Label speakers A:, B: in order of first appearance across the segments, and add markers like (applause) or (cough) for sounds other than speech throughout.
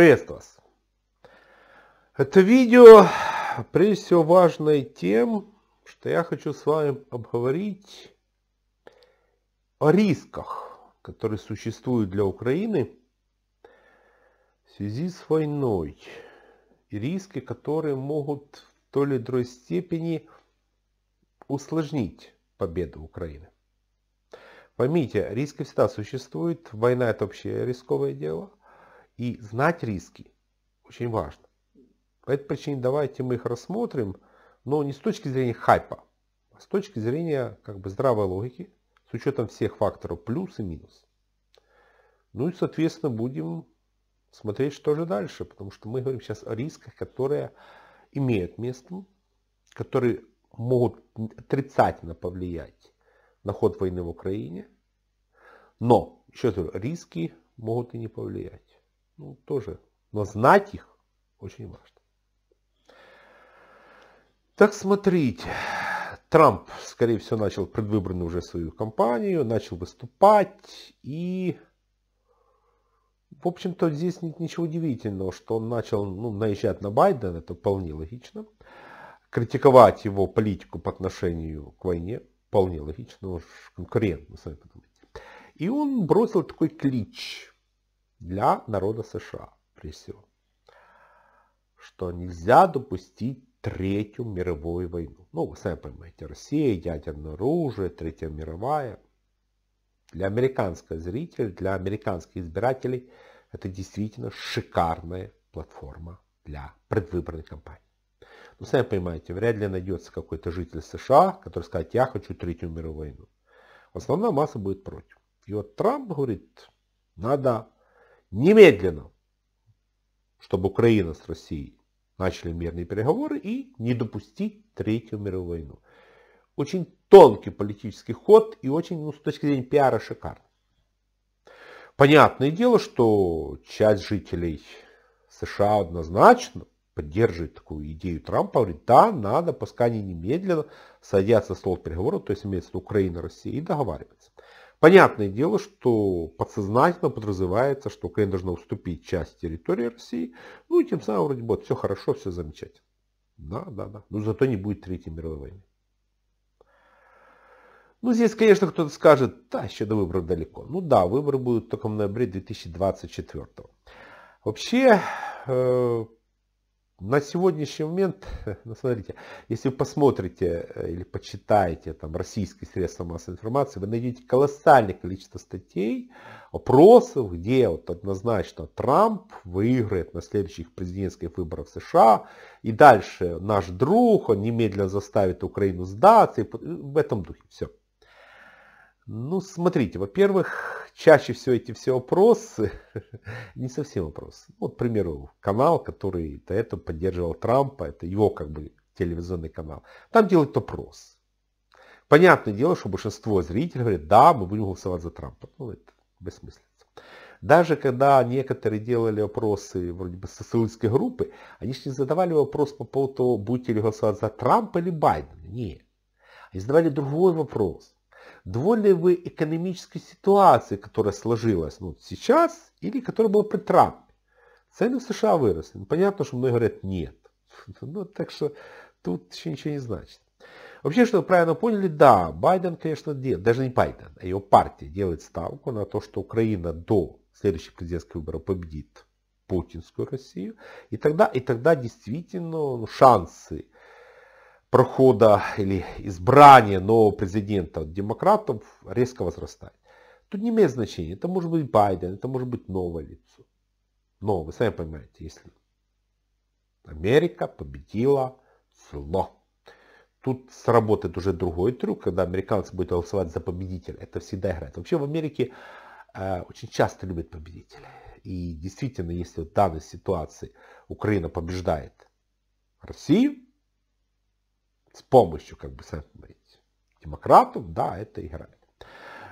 A: Приветствую вас! Это видео прежде всего важно тем, что я хочу с вами обговорить о рисках, которые существуют для Украины в связи с войной. И риски, которые могут в той или другой степени усложнить победу Украины. Поймите, риски всегда существуют. Война это вообще рисковое дело – и знать риски очень важно. По этой причине давайте мы их рассмотрим, но не с точки зрения хайпа, а с точки зрения как бы здравой логики, с учетом всех факторов плюс и минус. Ну и, соответственно, будем смотреть, что же дальше, потому что мы говорим сейчас о рисках, которые имеют место, которые могут отрицательно повлиять на ход войны в Украине. Но, еще раз говорю, риски могут и не повлиять ну, тоже. Но знать их очень важно. Так смотрите, Трамп, скорее всего, начал предвыборную уже свою кампанию, начал выступать. И, в общем-то, здесь нет ничего удивительного, что он начал ну, наезжать на Байдена, это вполне логично. Критиковать его политику по отношению к войне, вполне логично, он же конкурент, вы сами подумайте. И он бросил такой клич для народа США, прежде всего, что нельзя допустить Третью мировую войну. Ну, вы сами понимаете, Россия, ядерное оружие, Третья мировая. Для американского зрителя, для американских избирателей это действительно шикарная платформа для предвыборной кампании. Ну, сами понимаете, вряд ли найдется какой-то житель США, который скажет, я хочу Третью мировую войну. Основная масса будет против. И вот Трамп говорит, надо немедленно, чтобы Украина с Россией начали мирные переговоры и не допустить Третью мировую войну. Очень тонкий политический ход и очень, ну, с точки зрения пиара, шикарно. Понятное дело, что часть жителей США однозначно поддерживает такую идею Трампа, говорит, да, надо, пускай они немедленно садятся со стол переговоров, то есть имеется Украина, Россия, и договариваться. Понятное дело, что подсознательно подразумевается, что Украина должна уступить часть территории России, ну и тем самым вроде бы все хорошо, все замечательно. Да, да, да. Но зато не будет Третьей мировой войны. Ну, здесь, конечно, кто-то скажет, да, еще до выборов далеко. Ну да, выборы будут только в ноябре 2024. Вообще, э, на сегодняшний момент, (laughs) ну, смотрите, если вы посмотрите э, или почитаете там российские средства массовой информации, вы найдете колоссальное количество статей, опросов, где вот однозначно Трамп выиграет на следующих президентских выборах в США, и дальше наш друг, он немедленно заставит Украину сдаться, и э, в этом духе все. Ну, смотрите, во-первых, чаще всего эти все опросы (laughs) не совсем опросы. Ну, вот, к примеру, канал, который до этого поддерживал Трампа, это его как бы телевизионный канал, там делают опрос. Понятное дело, что большинство зрителей говорят: да, мы будем голосовать за Трампа. Ну, это бессмысленно. Даже когда некоторые делали опросы вроде бы социалистской группы, они же не задавали вопрос по поводу того, будете ли голосовать за Трампа или Байдена. Нет. Они задавали другой вопрос довольны вы экономической ситуации, которая сложилась ну, сейчас или которая была при Трампе. Цены в США выросли. Ну, понятно, что многие говорят нет. (laughs) Ну, так что тут еще ничего не значит. Вообще, что вы правильно поняли, да, Байден, конечно, делает, даже не Байден, а его партия делает ставку на то, что Украина до следующих президентских выборов победит путинскую Россию. И тогда, и тогда действительно ну, шансы прохода или избрания нового президента от демократов резко возрастает. Тут не имеет значения. Это может быть Байден, это может быть новое лицо. Но вы сами понимаете, если Америка победила зло. Тут сработает уже другой трюк, когда американцы будут голосовать за победителя. Это всегда играет. Вообще в Америке э, очень часто любят победителей. И действительно, если в данной ситуации Украина побеждает Россию, с помощью, как бы, сами понимаете, демократов, да, это играет.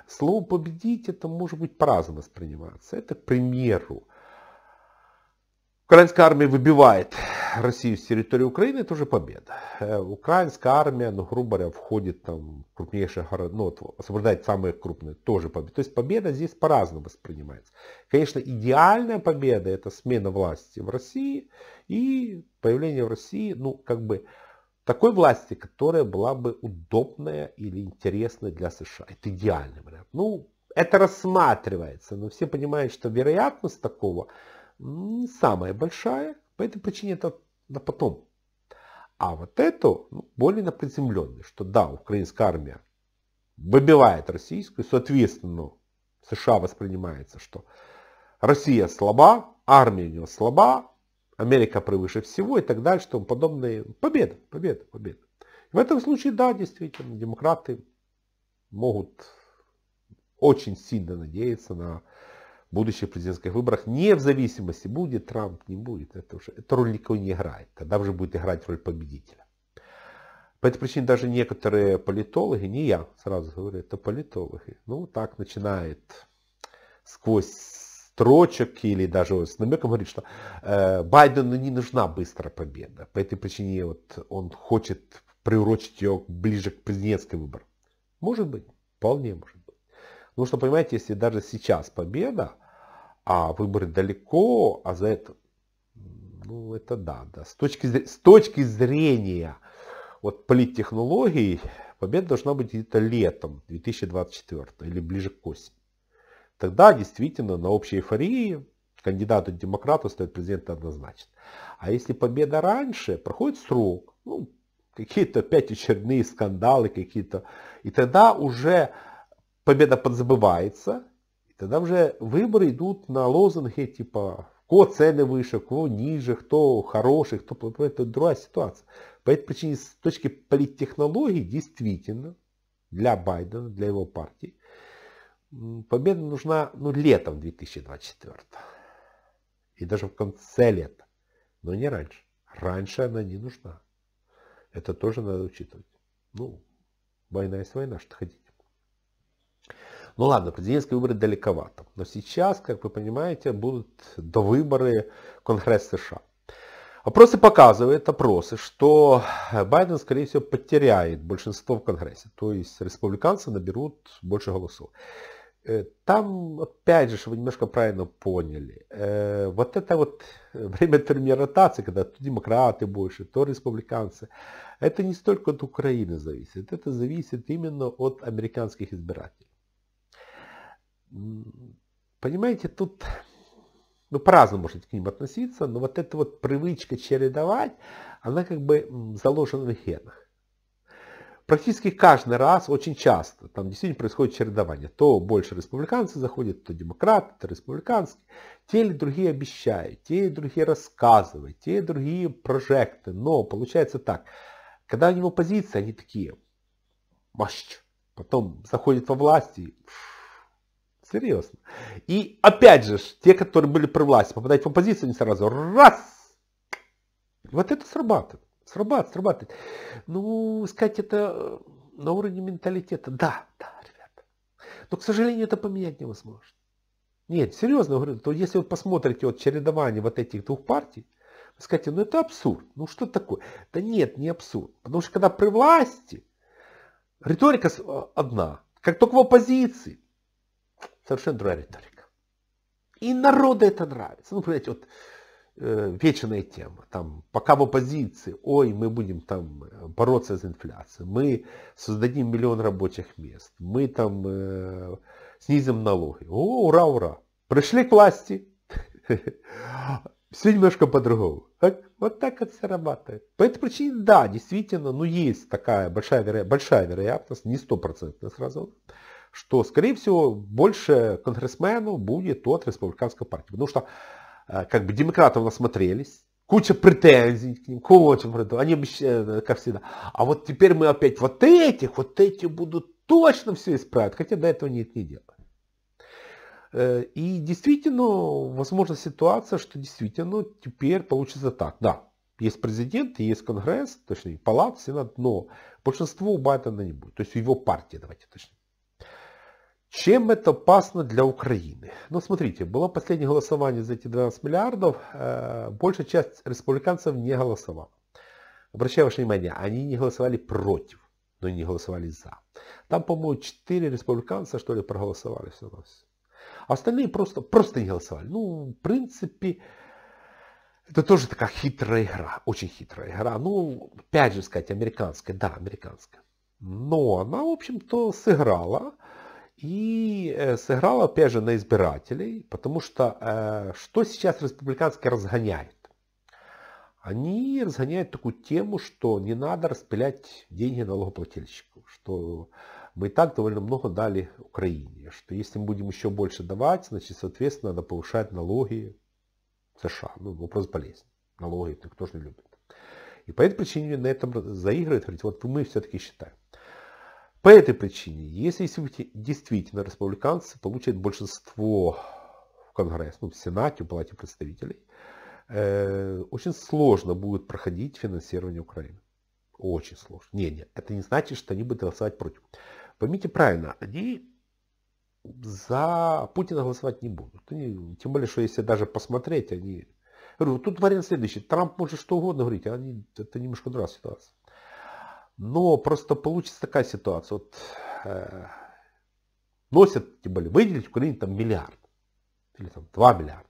A: Слово «победить» это может быть по-разному восприниматься. Это, к примеру, украинская армия выбивает Россию с территории Украины, это уже победа. Э, украинская армия, ну, грубо говоря, входит там в крупнейшие города, ну, вот, освобождает самые крупные, тоже победа. То есть победа здесь по-разному воспринимается. Конечно, идеальная победа это смена власти в России и появление в России, ну, как бы, такой власти, которая была бы удобная или интересная для США. Это идеальный вариант. Ну, это рассматривается, но все понимают, что вероятность такого не самая большая, по этой причине это на потом. А вот это ну, более на приземленной, что да, украинская армия выбивает российскую, соответственно, США воспринимается, что Россия слаба, армия у нее слаба, Америка превыше всего и так далее, что подобные. Победа, победа, победа. В этом случае, да, действительно, демократы могут очень сильно надеяться на будущих президентских выборах, не в зависимости, будет Трамп, не будет, это уже это роль никого не играет, тогда уже будет играть роль победителя. По этой причине даже некоторые политологи, не я сразу говорю, это политологи, ну так начинает сквозь строчек или даже с намеком говорит, что э, Байдену не нужна быстрая победа. По этой причине вот он хочет приурочить ее ближе к президентским выборам. Может быть, вполне может быть. Потому ну что, понимаете, если даже сейчас победа, а выборы далеко, а за это, ну это да, да. С точки, с точки зрения вот политтехнологий, победа должна быть где-то летом 2024 или ближе к осени тогда действительно на общей эйфории кандидату демократа стоит президент однозначно. А если победа раньше, проходит срок, ну, какие-то опять очередные скандалы какие-то, и тогда уже победа подзабывается, и тогда уже выборы идут на лозунги типа кто цены выше, кто ниже, кто хороший, кто это другая ситуация. По этой причине с точки политтехнологии действительно для Байдена, для его партии, победа нужна ну, летом 2024. И даже в конце лета. Но не раньше. Раньше она не нужна. Это тоже надо учитывать. Ну, война есть война, что хотите. Ну ладно, президентские выборы далековато. Но сейчас, как вы понимаете, будут до выборы Конгресс США. Опросы показывают, опросы, что Байден, скорее всего, потеряет большинство в Конгрессе. То есть республиканцы наберут больше голосов. Э, там, опять же, вы немножко правильно поняли, э, вот это вот э, (laughs) время термина когда то демократы больше, то республиканцы, это не столько от Украины зависит, это зависит именно от американских избирателей. Понимаете, тут ну, по-разному можно к ним относиться, но вот эта вот привычка чередовать, она как бы заложена в генах практически каждый раз, очень часто, там действительно происходит чередование. То больше республиканцы заходят, то демократы, то республиканцы. Те или другие обещают, те или другие рассказывают, те или другие прожекты. Но получается так, когда у него оппозиции, они такие, мощь, потом заходят во власть и... Серьезно. И опять же, те, которые были при власти, попадают в оппозицию, они сразу раз. Вот это срабатывает. Срабатывает, срабатывает. Ну, сказать, это э, на уровне менталитета. Да, да, ребята, Но, к сожалению, это поменять невозможно. Нет, серьезно говорю, то если вы посмотрите вот чередование вот этих двух партий, вы скажете, ну это абсурд, ну что такое? Да нет, не абсурд. Потому что когда при власти, риторика э, одна. Как только в оппозиции, совершенно другая риторика. И народу это нравится. Ну, понимаете, вот Э, вечная тема. Там, пока в оппозиции, ой, мы будем там э, бороться с инфляцией, мы создадим миллион рабочих мест, мы там э, снизим налоги. О, ура, ура. Пришли к власти. Все немножко по-другому. Э, вот так это срабатывает. По этой причине, да, действительно, ну есть такая большая, веро... большая вероятность, не стопроцентная сразу, что, скорее всего, больше конгрессменов будет от республиканской партии. Потому что а, как бы демократов насмотрелись, куча претензий к ним, куча претензий, они обещают, как всегда. А вот теперь мы опять вот этих, вот эти будут точно все исправят, хотя до этого нет не дела. Э, и действительно, возможно ситуация, что действительно теперь получится так. Да, есть президент, есть Конгресс, точнее, Палат, Сенат, но большинство у Байдена не будет. То есть его партии, давайте точнее. Чем это опасно для Украины? Ну, смотрите, было последнее голосование за эти 12 миллиардов. Э, большая часть республиканцев не голосовала. Обращаю ваше внимание, они не голосовали против, но не голосовали за. Там, по-моему, 4 республиканца, что ли, проголосовали все нас. остальные просто, просто не голосовали. Ну, в принципе, это тоже такая хитрая игра, очень хитрая игра. Ну, опять же сказать, американская, да, американская. Но она, в общем-то, сыграла и сыграл, опять же, на избирателей, потому что э, что сейчас республиканские разгоняют? Они разгоняют такую тему, что не надо распилять деньги налогоплательщику, что мы и так довольно много дали Украине, что если мы будем еще больше давать, значит, соответственно, надо повышать налоги США. Ну, вопрос болезни. Налоги никто же не любит. И по этой причине на этом заигрывает, говорит, вот мы все-таки считаем. По этой причине, если действительно республиканцы получат большинство в Конгрессе, ну, в Сенате, в Палате представителей, э, очень сложно будет проходить финансирование Украины. Очень сложно. Не, не, это не значит, что они будут голосовать против. Поймите правильно, они за Путина голосовать не будут. Они, тем более, что если даже посмотреть, они... говорю, тут вариант следующий. Трамп может что угодно говорить, а они, это немножко другая ситуация. Но просто получится такая ситуация. Вот, э, носят, тем более, выделить в нибудь там миллиард. Или там 2 миллиарда.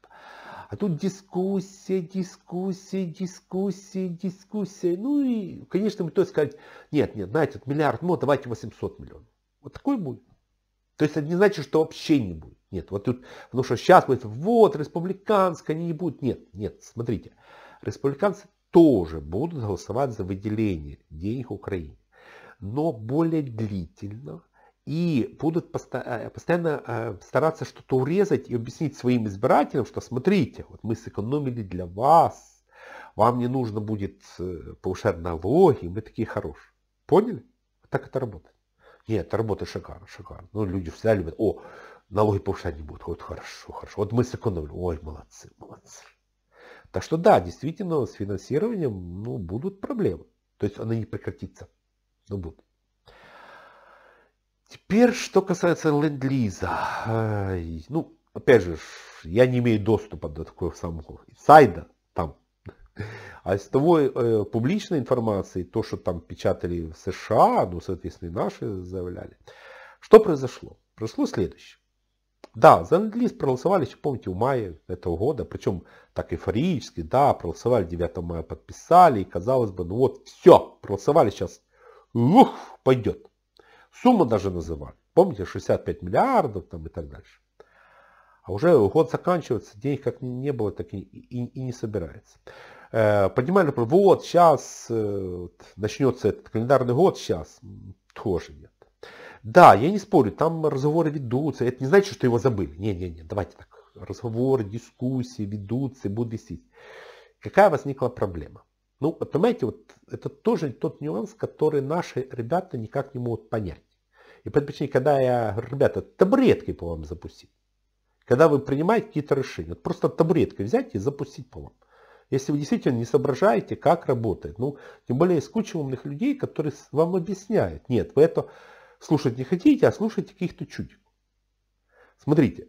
A: А тут дискуссия, дискуссия, дискуссия, дискуссия. Ну и, конечно, мы то сказать, нет, нет, знаете, миллиард, ну давайте 800 миллионов. Вот такой будет. То есть это не значит, что вообще не будет. Нет, вот тут, потому что сейчас будет вот, республиканская, не будет Нет, нет, смотрите, республиканцы тоже будут голосовать за выделение денег Украине, но более длительно и будут э, постоянно э, стараться что-то урезать и объяснить своим избирателям, что смотрите, вот мы сэкономили для вас, вам не нужно будет э, повышать налоги, мы такие хорошие. Поняли? Вот так это работает. Нет, это работает шикарно, шикарно. Ну, люди всегда любят, о, налоги повышать не будут, вот хорошо, хорошо. Вот мы сэкономили, ой, молодцы, молодцы. Так что да, действительно, с финансированием ну, будут проблемы. То есть она не прекратится. Но будут. Теперь, что касается ленд-лиза. Ну, опять же, я не имею доступа до такого самого сайда там. А из того э, публичной информации, то, что там печатали в США, ну, соответственно, и наши заявляли. Что произошло? Прошло следующее. Да, за ленд-лиз проголосовали, еще помните, в мае этого года, причем так эйфорически, да, проголосовали 9 мая, подписали, и казалось бы, ну вот, все, проголосовали сейчас, ух, пойдет. Сумму даже называли, помните, 65 миллиардов там и так дальше. А уже год заканчивается, денег как не было, так и, и, и не собирается. Э, поднимали, вот сейчас начнется этот календарный год, сейчас тоже нет. Да, я не спорю, там разговоры ведутся. Это не значит, что его забыли. Не-не-не, давайте так. Разговоры, дискуссии ведутся, будут висеть. Какая возникла проблема? Ну, понимаете, вот это тоже тот нюанс, который наши ребята никак не могут понять. И по причине, когда я говорю, ребята, табуреткой по вам запустить. Когда вы принимаете какие-то решения, вот просто табуреткой взять и запустить по вам. Если вы действительно не соображаете, как работает. Ну, тем более из кучи умных людей, которые вам объясняют. Нет, вы это слушать не хотите, а слушайте каких-то чудиков. Смотрите,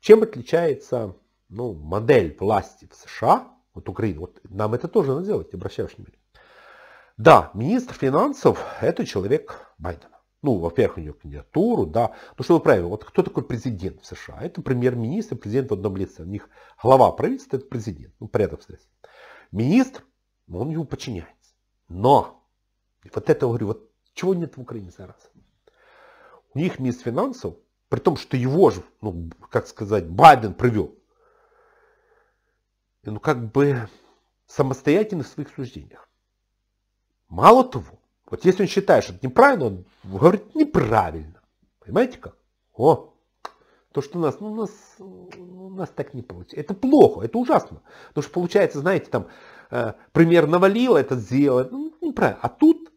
A: чем отличается ну, модель власти в США, вот Украина, вот нам это тоже надо делать, обращаю внимание. Да, министр финансов это человек Байдена. Ну, во-первых, у него кандидатуру, да. Ну, что вы правильно, вот кто такой президент в США? Это премьер-министр, президент в одном лице. У них глава правительства это президент, ну, порядок встреч. Министр, он ему подчиняется. Но, вот это, говорю, вот чего нет в Украине зараз? их министр финансов, при том, что его же, ну, как сказать, Байден привел, ну, как бы самостоятельно в своих суждениях. Мало того, вот если он считает, что это неправильно, он говорит неправильно. Понимаете как? О, то, что у нас, ну, у нас, у нас так не получается. Это плохо, это ужасно. Потому что получается, знаете, там, э, пример навалил, это сделал. Ну, неправильно. А тут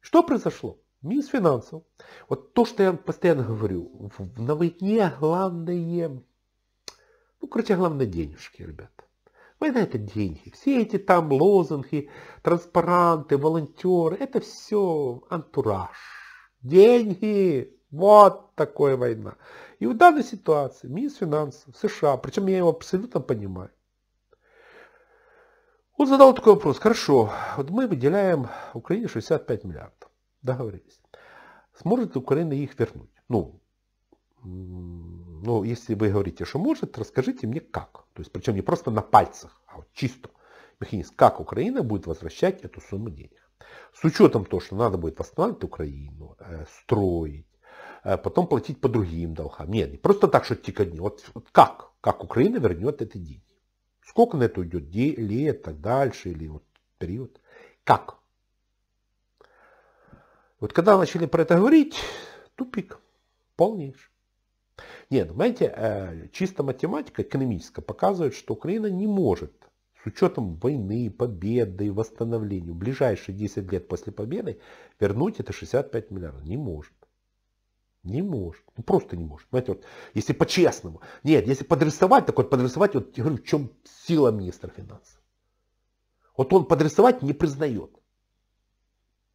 A: что произошло? Мисс финансов. Вот то, что я постоянно говорю, на войне главное, ну, короче, главное денежки, ребят. Война это деньги. Все эти там лозунги, транспаранты, волонтеры, это все антураж. Деньги. Вот такая война. И в данной ситуации мисс финансов США, причем я его абсолютно понимаю, он задал такой вопрос. Хорошо, вот мы выделяем Украине 65 миллиардов. Договорились. Сможет Украина их вернуть? Ну, ну, если вы говорите, что может, расскажите мне как. То есть, причем не просто на пальцах, а вот чисто. Механизм, как Украина будет возвращать эту сумму денег. С учетом того, что надо будет восстанавливать Украину, э, строить, э, потом платить по другим долгам. Нет, не просто так, что тика дни. Вот, вот как? Как Украина вернет эти деньги? Сколько на это уйдет лет, так дальше, или вот период? Как? Вот когда начали про это говорить, тупик полнейший. Нет, знаете, ну, э, чисто математика экономическая показывает, что Украина не может с учетом войны, победы восстановления в ближайшие 10 лет после победы вернуть это 65 миллиардов. Не может. Не может. Ну просто не может. Знаете, вот, если по-честному. Нет, если подрисовать, так вот подрисовать, вот я говорю, в чем сила министра финансов. Вот он подрисовать не признает.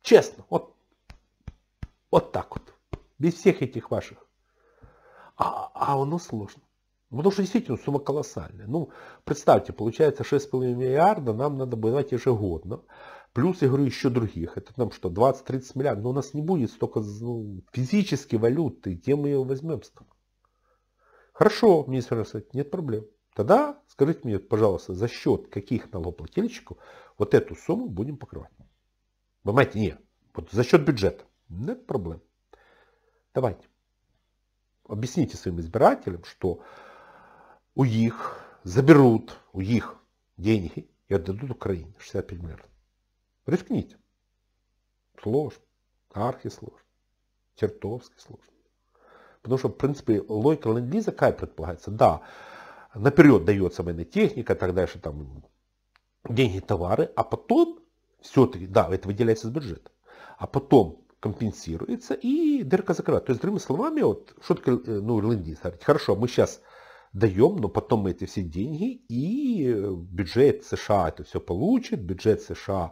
A: Честно. Вот вот так вот. Без всех этих ваших. А, а оно сложно. Потому что действительно сумма колоссальная. Ну, представьте, получается 6,5 миллиарда нам надо будет ежегодно. Плюс, я говорю, еще других. Это там что, 20-30 миллиардов. Но ну, у нас не будет столько ну, физически валюты. Где мы ее возьмем столько? Хорошо, министр нет проблем. Тогда скажите мне, пожалуйста, за счет каких налогоплательщиков вот эту сумму будем покрывать? Понимаете, нет. Вот за счет бюджета. Нет проблем. Давайте. Объясните своим избирателям, что у них заберут, у них деньги и отдадут Украине 65 миллиардов. Рискните. Сложно. Архисложно. Чертовский сложно. Потому что, в принципе, логика ленд-лиза какая предполагается? Да, наперед дается военная техника, так дальше там деньги, товары, а потом все-таки, да, это выделяется из бюджета, а потом компенсируется и дырка закрывается. То есть, другими словами, вот что шутка, э, ну, Линдис говорит, хорошо, мы сейчас даем, но потом мы эти все деньги, и э, бюджет США это все получит, бюджет США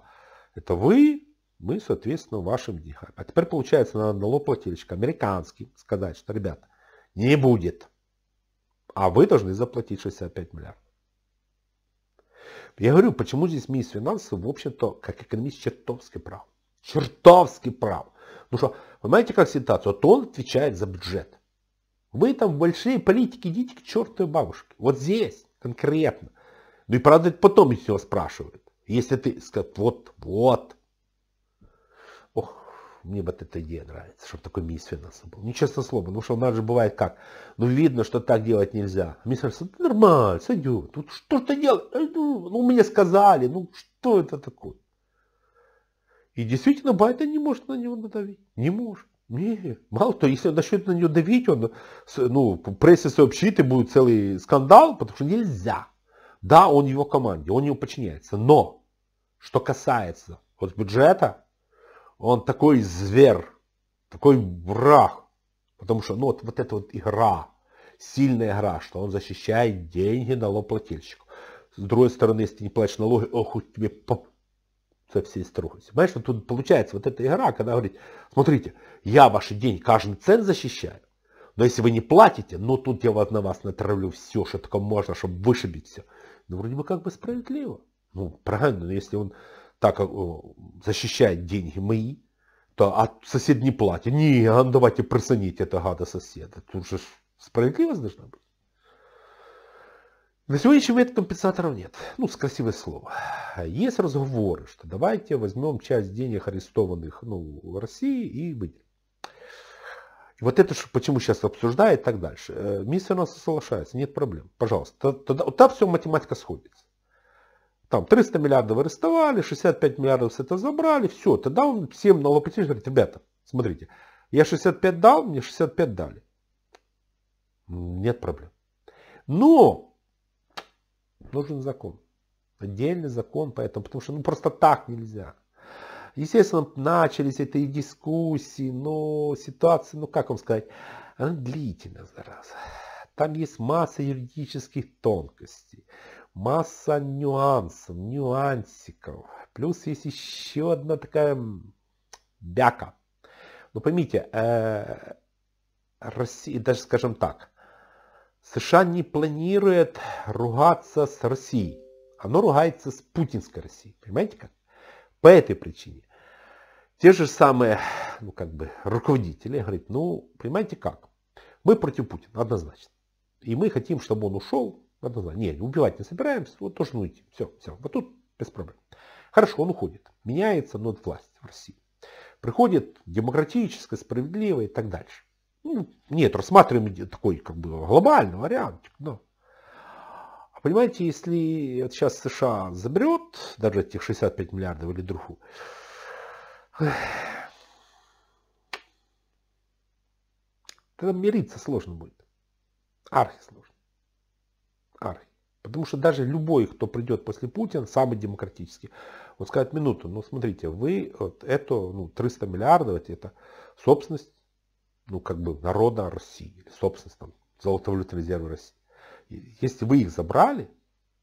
A: это вы, мы, соответственно, вашим деньгам. А теперь, получается, надо налогоплательщик американский сказать, что, ребята, не будет. А вы должны заплатить 65 миллиардов. Я говорю, почему здесь министр финансов, в общем-то, как экономист, чертовски прав. Чертовски прав. Ну что, понимаете, как ситуация? Вот он отвечает за бюджет. Вы там большие политики, идите к чертовой бабушке. Вот здесь, конкретно. Ну и правда, это потом из его спрашивают. Если ты скажешь, вот, вот. Ох, мне вот эта идея нравится, чтобы такой мисс финансов был. Нечестно ну, слово, потому ну что у нас же бывает как. Ну видно, что так делать нельзя. А мисс финансов, нормально, сойдет. Тут что ты делаешь? Ну, ну, мне сказали, ну что это такое? И действительно, Байден не может на него надавить. Не может. Не, мало того, если он начнет на него давить, он, ну, пресса сообщит, и будет целый скандал, потому что нельзя. Да, он его команде, он его подчиняется. Но, что касается вот бюджета, он такой зверь, такой враг. Потому что, ну, вот, вот эта вот игра, сильная игра, что он защищает деньги налогоплательщиков. С другой стороны, если ты не платишь налоги, ох, тебе по со всей строгостью. Понимаешь, вот тут получается вот эта игра, когда говорит, смотрите, я ваши деньги, каждый цен защищаю, но если вы не платите, ну тут я вот на вас натравлю все, что только можно, чтобы вышибить все. Ну вроде бы как бы справедливо. Ну правильно, но если он так э, защищает деньги мои, то а сосед не платит. Не, давайте присоните это гада соседа. Тут же справедливость должна быть. На сегодняшний момент компенсаторов нет. Ну, с красивое слово. Есть разговоры, что давайте возьмем часть денег арестованных ну, в России и выделим. Вот это почему сейчас обсуждает и так дальше. у э, нас соглашается, нет проблем. Пожалуйста. Тогда, вот там все математика сходится. Там 300 миллиардов арестовали, 65 миллиардов с это забрали. Все, тогда он всем налогоплательщикам говорит, ребята, смотрите, я 65 дал, мне 65 дали. Нет проблем. Но нужен закон. Отдельный закон поэтому, потому что ну просто так нельзя. Естественно, начались это дискуссии, но ситуация, ну как вам сказать, она длительная, зараза. Там есть масса юридических тонкостей, масса нюансов, нюансиков. Плюс есть еще одна такая бяка. Но ну, поймите, э, Россия, даже скажем так, США не планирует ругаться с Россией. Оно ругается с путинской Россией. Понимаете как? По этой причине. Те же самые ну, как бы, руководители говорят, ну, понимаете как? Мы против Путина, однозначно. И мы хотим, чтобы он ушел, однозначно. Нет, убивать не собираемся, вот тоже ну уйти. Все, все, вот тут без проблем. Хорошо, он уходит. Меняется но власть в России. Приходит демократическая, справедливая и так дальше. Ну, нет, рассматриваем такой как бы глобальный вариант. Но А понимаете, если вот сейчас США заберет даже этих 65 миллиардов или друху, тогда мириться сложно будет. Архи сложно. Архи. Потому что даже любой, кто придет после Путина, самый демократический, вот скажет минуту, ну смотрите, вы вот это, ну 300 миллиардов, это собственность ну, как бы народа России, собственно, там, золотовалютные резервы России. И если вы их забрали,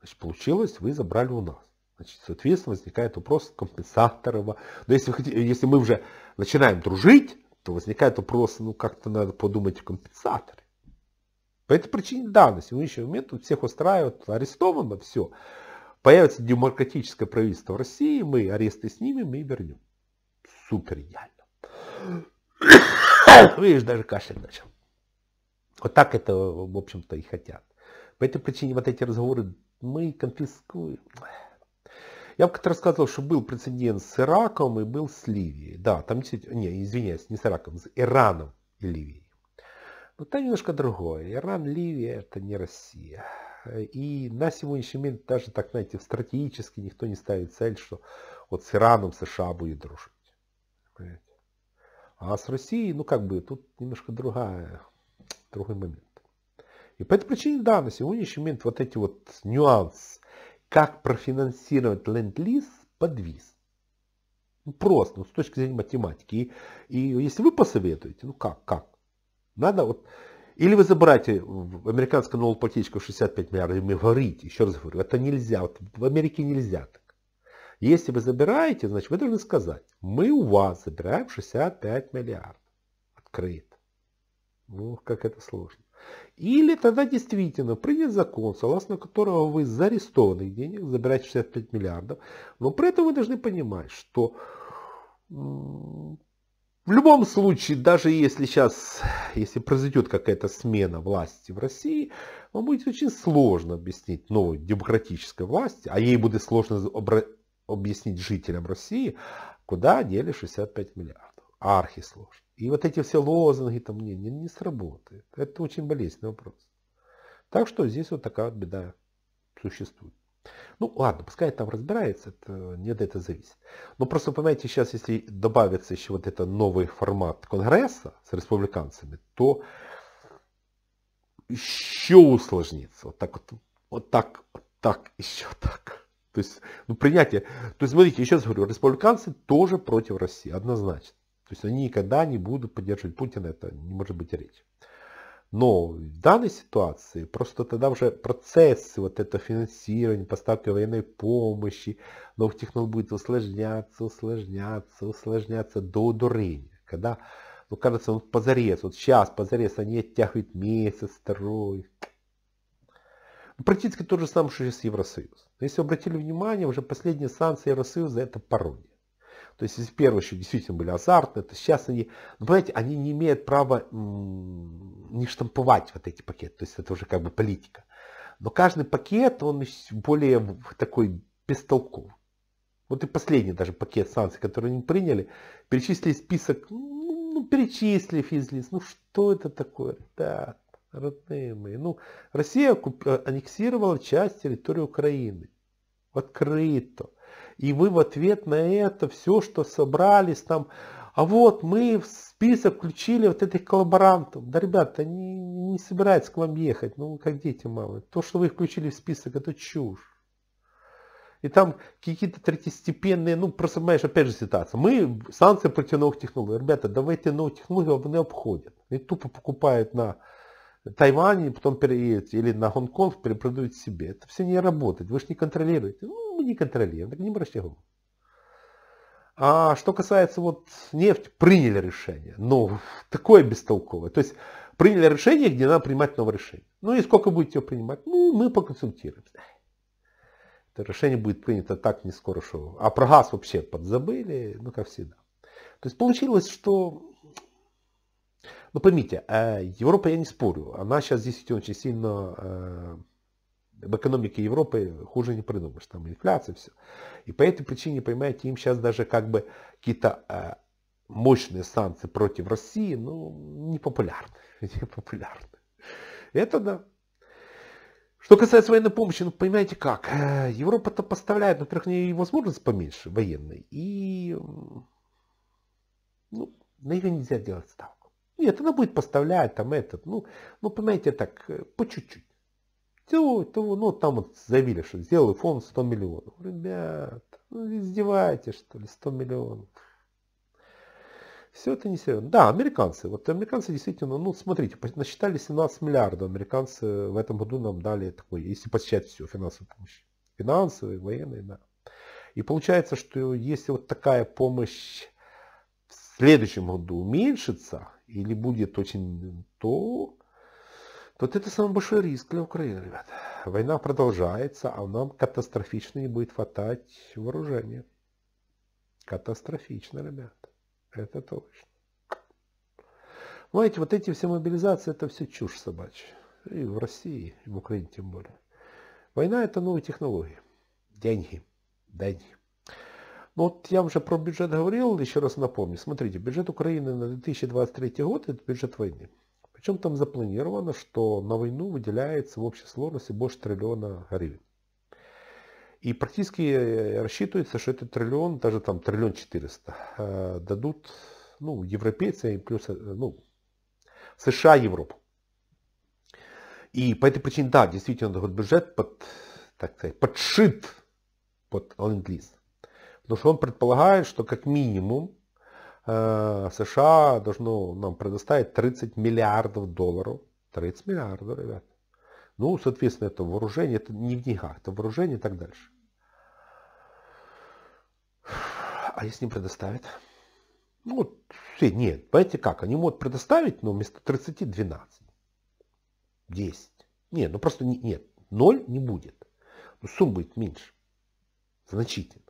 A: значит, получилось, вы забрали у нас. Значит, соответственно, возникает вопрос компенсаторова. Но если, вы хотите, если мы уже начинаем дружить, то возникает вопрос, ну, как-то надо подумать о компенсаторе. По этой причине, да, на сегодняшний момент тут всех устраивают, арестовано все. Появится демократическое правительство в России, мы аресты снимем и вернем. Супер идеально. Видишь, даже кашлять начал. Вот так это, в общем-то, и хотят. По этой причине вот эти разговоры мы конфискуем. то Я как-то рассказывал, что был прецедент с Ираком и был с Ливией. Да, там действительно, не, извиняюсь, не с Ираком, с Ираном и Ливией. Но там немножко другое. Иран, Ливия это не Россия. И на сегодняшний момент даже так, знаете, стратегически никто не ставит цель, что вот с Ираном США будет дружить. А с Россией, ну как бы, тут немножко другая, другой момент. И по этой причине, да, на сегодняшний момент вот эти вот нюансы, как профинансировать ленд-лиз, подвис. Ну, просто, ну, с точки зрения математики. И, и если вы посоветуете, ну как, как? Надо вот... Или вы забираете в американскую налогоплательщика 65 миллиардов, и мы говорите, еще раз говорю, это нельзя, вот в Америке нельзя. Если вы забираете, значит вы должны сказать, мы у вас забираем 65 миллиардов. Открыто. Ну, как это сложно. Или тогда действительно принят закон, согласно которого вы за арестованных денег забираете 65 миллиардов. Но при этом вы должны понимать, что в любом случае, даже если сейчас, если произойдет какая-то смена власти в России, вам будет очень сложно объяснить новой демократической власти, а ей будет сложно объяснить жителям России, куда дели 65 миллиардов. Архи сложно. И вот эти все лозунги там не, не, не сработают. Это очень болезненный вопрос. Так что здесь вот такая вот беда существует. Ну ладно, пускай там разбирается, это, не от этого зависит. Но просто понимаете, сейчас если добавится еще вот этот новый формат Конгресса с республиканцами, то еще усложнится. Вот так вот, вот так, вот так, еще так. То есть ну, принятие. То есть смотрите, еще раз говорю, республиканцы тоже против России, однозначно. То есть они никогда не будут поддерживать Путина, это не может быть речи. Но в данной ситуации просто тогда уже процессы, вот это финансирование, поставки военной помощи, новых технологий будет усложняться, усложняться, усложняться до удурения. Когда, ну кажется, он позарез, вот сейчас позарез, они а оттягивают месяц, второй, Практически то же самое, что сейчас Евросоюз. Но если вы обратили внимание, уже последние санкции Евросоюза это пародия. То есть, если первые еще действительно были азартные, то сейчас они, ну, понимаете, они не имеют права не штамповать вот эти пакеты. То есть, это уже как бы политика. Но каждый пакет, он более такой бестолковый. Вот и последний даже пакет санкций, который они приняли, перечислили список, ну, перечислив из ну что это такое, да, родные мои. Ну, Россия э, аннексировала часть территории Украины. Открыто. И вы в ответ на это все, что собрались там, а вот мы в список включили вот этих коллаборантов. Да, ребята, они не собираются к вам ехать, ну, как дети малые, То, что вы их включили в список, это чушь. И там какие-то третьестепенные, ну, просто, понимаешь, опять же ситуация. Мы санкции против новых технологий. Ребята, давайте новые технологии, они обходят. И тупо покупают на Тайвань, потом переедете или на Гонконг, перепродаете себе. Это все не работает. Вы же не контролируете. Ну, мы не контролируем, так не бросьте голову. А что касается вот нефти, приняли решение. но ну, такое бестолковое. То есть приняли решение, где надо принимать новое решение. Ну и сколько будете его принимать? Ну, мы поконсультируемся. Это решение будет принято так не скоро, что... А про газ вообще подзабыли, ну как всегда. То есть получилось, что но ну, поймите, э, Европа, я не спорю, она сейчас действительно очень сильно в э, экономике Европы хуже не придумаешь, там инфляция, все. И по этой причине, понимаете, им сейчас даже как бы какие-то э, мощные санкции против России, ну, не популярны, (laughs) не популярны. Это да. Что касается военной помощи, ну понимаете как, Европа-то поставляет, во-первых, не возможность поменьше военной, и ну, на ее нельзя делать ставку. Нет, она будет поставлять там этот, ну, ну понимаете, так, э, по чуть-чуть. То, то, ну, там вот заявили, что сделаю фонд 100 миллионов. Ребят, ну, издеваетесь, что ли, 100 миллионов. Все это не несерьезно. Да, американцы. Вот американцы действительно, ну, смотрите, насчитали 17 миллиардов. Американцы в этом году нам дали такой, если посчитать все финансовую помощь. Финансовые, военные, да. И получается, что если вот такая помощь в следующем году уменьшится, или будет очень, то вот это самый большой риск для Украины, ребят. Война продолжается, а нам катастрофично не будет хватать вооружения. Катастрофично, ребят. Это точно. Знаете, вот эти все мобилизации, это все чушь собачья. И в России, и в Украине тем более. Война это новые технологии. Деньги. Деньги. Ну вот я уже про бюджет говорил, еще раз напомню. Смотрите, бюджет Украины на 2023 год – это бюджет войны. Причем там запланировано, что на войну выделяется в общей сложности больше триллиона гривен. И практически рассчитывается, что этот триллион, даже там триллион четыреста, дадут ну, европейцы и плюс ну, США, Европу. И по этой причине, да, действительно, этот бюджет под, так сказать, подшит под английский Потому ну, что он предполагает, что как минимум э, США должно нам предоставить 30 миллиардов долларов. 30 миллиардов, ребят. Ну, соответственно, это вооружение, это не в деньгах, это вооружение и так дальше. А если не предоставят? Ну, все, нет, понимаете как, они могут предоставить, но вместо 30 12. 10. Нет, ну просто не, нет, 0 не будет. Ну, сумм будет меньше. Значительно.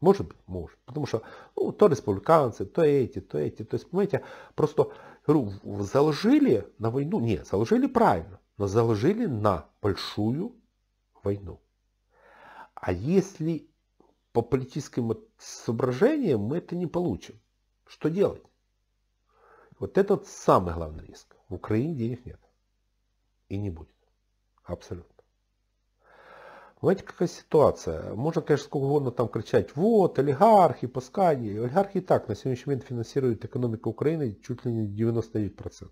A: Может быть, может. Потому что ну, то республиканцы, то эти, то эти. То есть, понимаете, просто говорю, заложили на войну, не, заложили правильно, но заложили на большую войну. А если по политическим соображениям мы это не получим, что делать? Вот этот самый главный риск. В Украине денег нет. И не будет. Абсолютно. Знаете, какая ситуация? Можно, конечно, сколько угодно там кричать, вот, олигархи, пускай. Олигархи и так на сегодняшний момент финансируют экономику Украины чуть ли не 99%.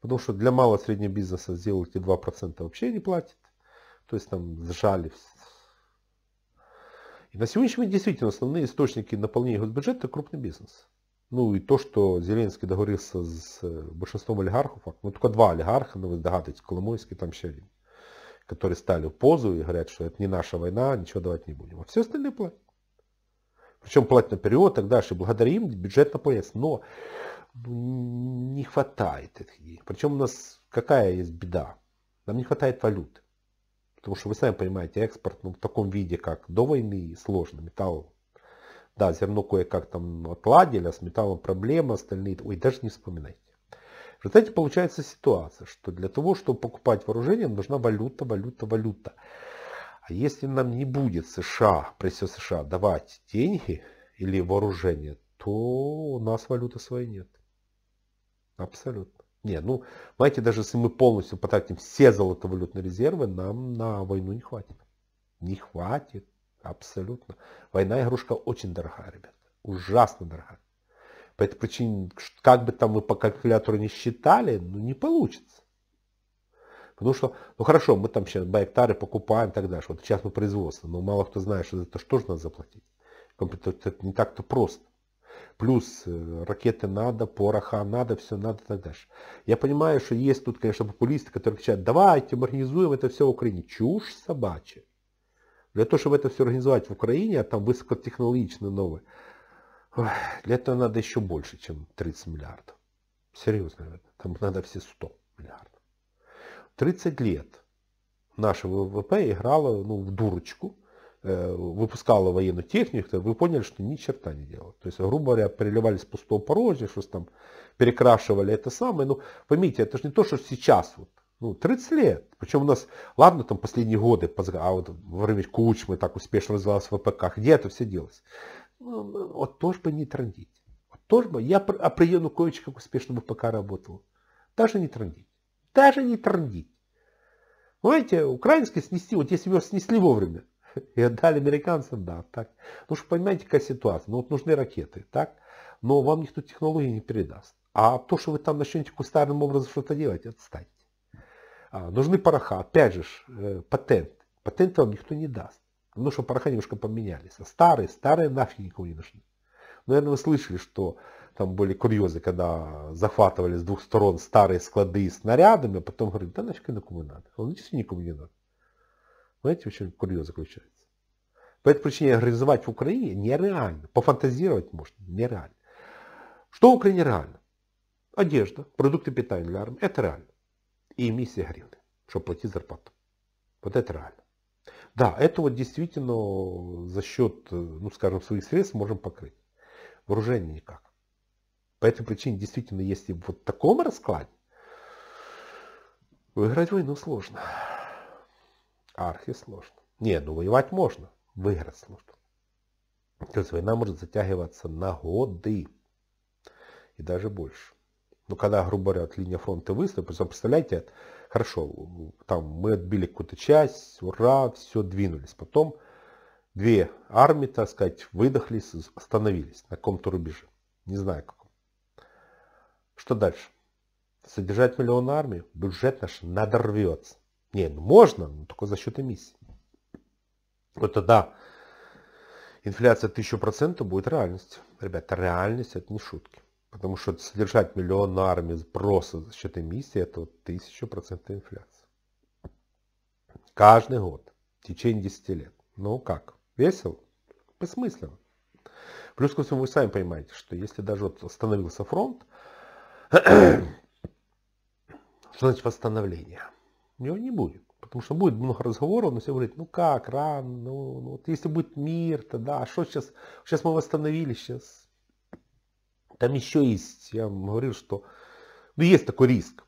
A: Потому что для мало среднего бизнеса сделать и 2% вообще не платят. То есть там сжали. И на сегодняшний день действительно основные источники наполнения госбюджета это крупный бизнес. Ну и то, что Зеленский договорился с большинством олигархов, ну только два олигарха, ну вы догадываетесь, Коломойский там еще один которые стали в позу и говорят, что это не наша война, ничего давать не будем. А все остальные платят. Причем платят наперед и так дальше. Благодарим бюджетно пояс. Но ну, не хватает этих денег. Причем у нас какая есть беда? Нам не хватает валюты. Потому что вы сами понимаете, экспорт ну, в таком виде, как до войны, сложно. Металл, да, зерно кое-как там отладили, а с металлом проблема, остальные, ой, даже не вспоминайте. В результате получается ситуация, что для того, чтобы покупать вооружение, нужна валюта, валюта, валюта. А если нам не будет США, правительство США давать деньги или вооружение, то у нас валюты своей нет. Абсолютно. Не, ну, знаете, даже если мы полностью потратим все золотовалютные резервы, нам на войну не хватит. Не хватит. Абсолютно. Война игрушка очень дорогая, ребят. Ужасно дорогая. По этой причине, как бы там мы по калькулятору не считали, ну не получится. Потому что, ну хорошо, мы там сейчас байктары покупаем и так дальше, Вот сейчас мы производство, но мало кто знает, что за это что же надо заплатить. Это не так-то просто. Плюс э, ракеты надо, пороха надо, все надо и так дальше. Я понимаю, что есть тут, конечно, популисты, которые кричат, давайте мы организуем это все в Украине. Чушь собачья. Для того, чтобы это все организовать в Украине, а там высокотехнологичные новые, для этого надо еще больше, чем 30 миллиардов. Серьезно, Там надо все 100 миллиардов. 30 лет наше ВВП играло ну, в дурочку, э, выпускала военную технику, вы поняли, что ни черта не делают. То есть, грубо говоря, переливали с пустого порожня, что там перекрашивали это самое. Ну, поймите, это же не то, что сейчас. Вот, ну, 30 лет. Причем у нас, ладно, там последние годы, а вот во время Кучмы так успешно развивалась в ВПК, где это все делось? вот тоже бы не трандить. тоже бы я про приену Януковиче как успешно пока работал. Даже не трандить. Даже не трандить. Понимаете, ну, украинский снести, вот если бы его снесли вовремя, и (laughs) отдали американцам, да, так. Ну что, понимаете, какая ситуация? Ну вот нужны ракеты, так? Но вам никто технологии не передаст. А то, что вы там начнете кустарным образом что-то делать, отстаньте. А, нужны пороха, опять же, э, патент. Патент вам никто не даст. Ну, чтобы пороха немножко поменялись. А старые, старые нафиг никому не нужны. Ну, наверное, вы слышали, что там были курьезы, когда захватывали с двух сторон старые склады с снарядами, а потом говорили, да нафиг никому не надо. Он ничего никому не надо. Знаете, в чем курьез заключается? По этой причине организовать в Украине нереально. Пофантазировать можно, нереально. Что в Украине реально? Одежда, продукты питания для армии. Это реально. И эмиссия гривны, чтобы платить зарплату. Вот это реально. Да, это вот действительно э, за счет, э, ну скажем, своих средств можем покрыть. Вооружение никак. По этой причине действительно, если вот в таком раскладе, выиграть войну сложно. Архи сложно. Не, ну воевать можно, выиграть сложно. То есть война может затягиваться на годы и даже больше. Но ну, когда, грубо говоря, от линии фронта выступили, представляете, хорошо, там мы отбили какую-то часть, ура, все, двинулись. Потом две армии, так сказать, выдохлись, остановились на каком-то рубеже. Не знаю каком. Что дальше? Содержать миллион армию? Бюджет наш надорвется. Не, ну можно, но только за счет эмиссии. Вот тогда инфляция 1000% будет реальностью, Ребята, реальность это не шутки. Потому что содержать миллион на армии просто за счет эмиссии, это тысяча процентов инфляции. Каждый год, в течение 10 лет. Ну как, весело? Бессмысленно. Плюс ко всему, вы сами понимаете, что если даже вот остановился фронт, (clears throat) что значит восстановление? Его не будет. Потому что будет много разговоров, но все говорят, ну как, рано, ну, ну вот если будет мир, то да, а что сейчас, сейчас мы восстановились, сейчас там еще есть, я вам говорил, что ну, есть такой риск.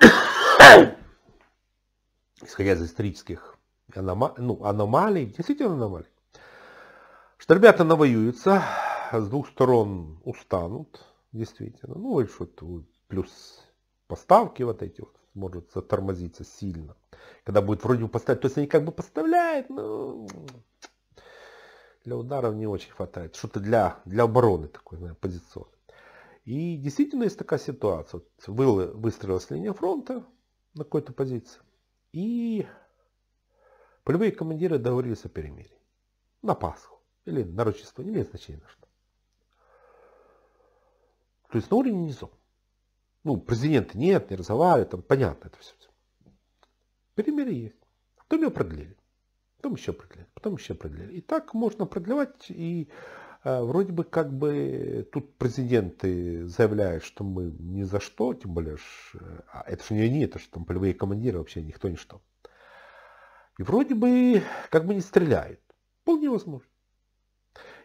A: (coughs) Исходя из исторических анома... ну, аномалий, действительно аномалий, что ребята навоюются, а с двух сторон устанут, действительно. Ну, и что то плюс поставки вот эти вот может затормозиться сильно. Когда будет вроде бы поставить, то есть они как бы поставляют, но для ударов не очень хватает. Что-то для, для обороны такой, наверное, позиционной. И действительно есть такая ситуация. Было, выстроилась линия фронта на какой-то позиции. И полевые командиры договорились о перемирии. На Пасху. Или на Рождество. Не имеет значения на что. То есть на уровне низов. Ну, президента нет, не разговаривает, там понятно это все. Перемирие есть. Потом ее продлили. Потом еще продлили. Потом еще продлили. И так можно продлевать и Э, вроде бы как бы тут президенты заявляют, что мы ни за что, тем более, ж, э, а это же не они, это же там полевые командиры вообще, никто ничто. И вроде бы как бы не стреляют. Вполне возможно.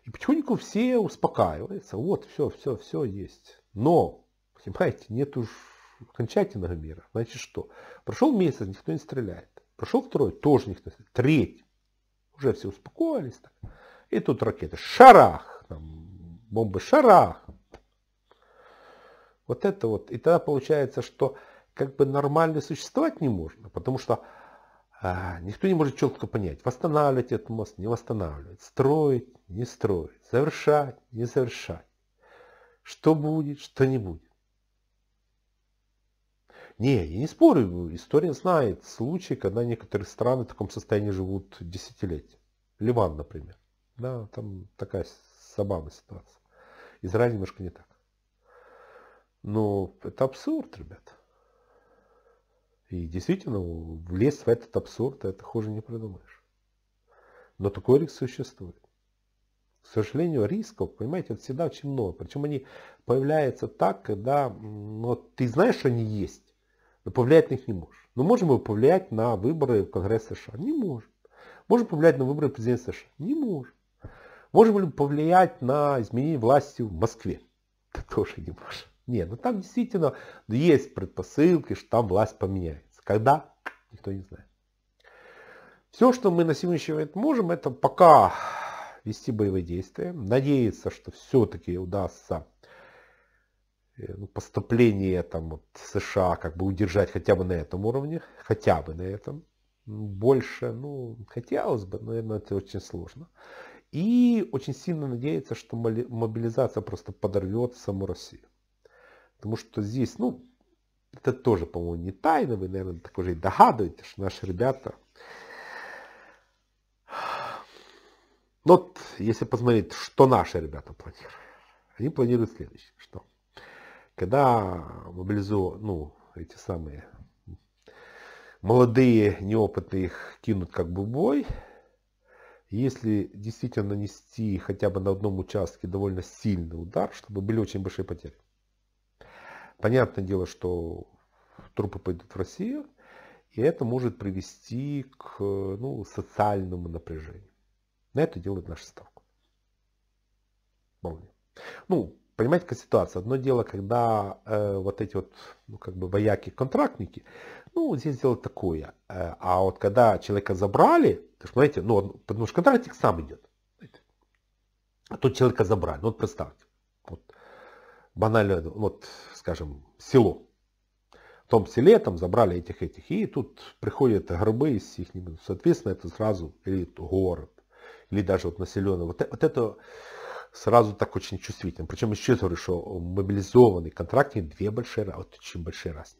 A: И потихоньку все успокаиваются. Вот, все, все, все есть. Но, понимаете, нет уж окончательного мира. Значит что? Прошел месяц, никто не стреляет. Прошел второй, тоже никто не стреляет. Третий. Уже все успокоились. Так. И тут ракеты. Шарах! там, бомбы шарахом. Вот это вот. И тогда получается, что как бы нормально существовать не можно, потому что а, никто не может четко понять, восстанавливать этот мост, не восстанавливать, строить, не строить, завершать, не завершать. Что будет, что не будет. Не, я не спорю, история знает случаи, когда некоторые страны в таком состоянии живут десятилетия. Ливан, например. Да, там такая с Обамой ситуация. Израиль немножко не так. Но это абсурд, ребят. И действительно, влезть в этот абсурд, это хуже не придумаешь. Но такой риск существует. К сожалению, рисков, понимаете, это всегда очень много. Причем они появляются так, когда ну, ты знаешь, что они есть, но повлиять на них не можешь. Но ну, можем мы повлиять на выборы в Конгресс США? Не можем. Можем повлиять на выборы президента США? Не можем. Можем ли мы повлиять на изменение власти в Москве? Да тоже не можем. Нет, ну там действительно есть предпосылки, что там власть поменяется. Когда? Никто не знает. Все, что мы на сегодняшний момент можем, это пока вести боевые действия, надеяться, что все-таки удастся э, ну, поступление там, вот, США как бы удержать хотя бы на этом уровне, хотя бы на этом. Больше, ну, хотелось бы, наверное, это очень сложно. И очень сильно надеется, что мобилизация просто подорвет саму Россию. Потому что здесь, ну, это тоже, по-моему, не тайна. Вы, наверное, так уже и догадываетесь, что наши ребята... (sighs) Ну вот, если посмотреть, что наши ребята планируют. Они планируют следующее, что когда мобилизуют, ну, эти самые молодые, неопытные их кинут как бы в бой, если действительно нанести хотя бы на одном участке довольно сильный удар, чтобы были очень большие потери. Понятное дело, что трупы пойдут в Россию, и это может привести к ну, социальному напряжению. На это делает наша ставка. Вполне. Ну, понимаете, какая ситуация. Одно дело, когда э, вот эти вот, ну, как бы вояки-контрактники, ну, здесь дело такое. Э, а вот когда человека забрали, Потому что, понимаете, ну, потому что контрактик сам идет. А тут человека забрали. ну Вот представьте. Вот, банально, вот, скажем, село. В том селе там забрали этих-этих. И тут приходят гробы из их, соответственно, это сразу или город, или даже вот населенный. Вот, вот это сразу так очень чувствительно. Причем еще я говорю, что мобилизованный контрактник две большие, вот очень большие разницы.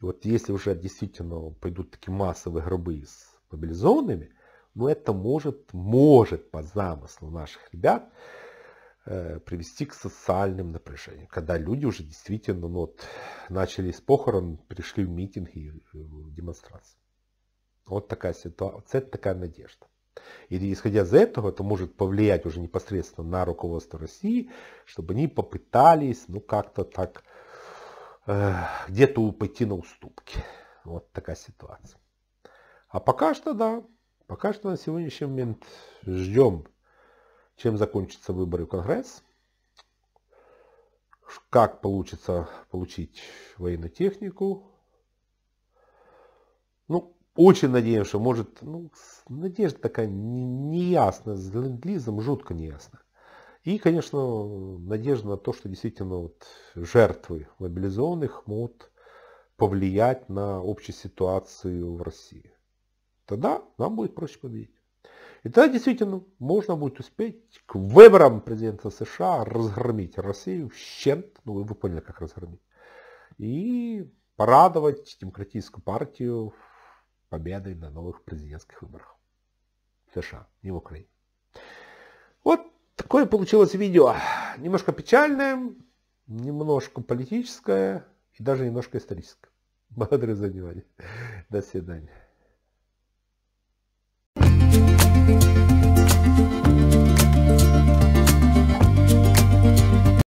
A: И вот если уже действительно пойдут такие массовые гробы из мобилизованными, но это может, может по замыслу наших ребят э, привести к социальным напряжениям, когда люди уже действительно ну, вот, начали с похорон, пришли в митинги э, в демонстрации. Вот такая ситуация, это такая надежда. И исходя из этого, это может повлиять уже непосредственно на руководство России, чтобы они попытались, ну как-то так, э, где-то пойти на уступки. Вот такая ситуация. А пока что да. Пока что на сегодняшний момент ждем, чем закончатся выборы в Конгресс. Как получится получить военную технику. Ну, очень надеемся, что может... Ну, надежда такая неясна, С ленд жутко неясна. И, конечно, надежда на то, что действительно вот жертвы мобилизованных могут повлиять на общую ситуацию в России. Тогда нам будет проще победить. И тогда действительно можно будет успеть к выборам президента США разгромить Россию в щент, ну вы, вы поняли, как разгромить, и порадовать демократическую партию победой на новых президентских выборах в США, не в Украине. Вот такое получилось видео. Немножко печальное, немножко политическое и даже немножко историческое. Благодарю за внимание. До свидания. Thank you.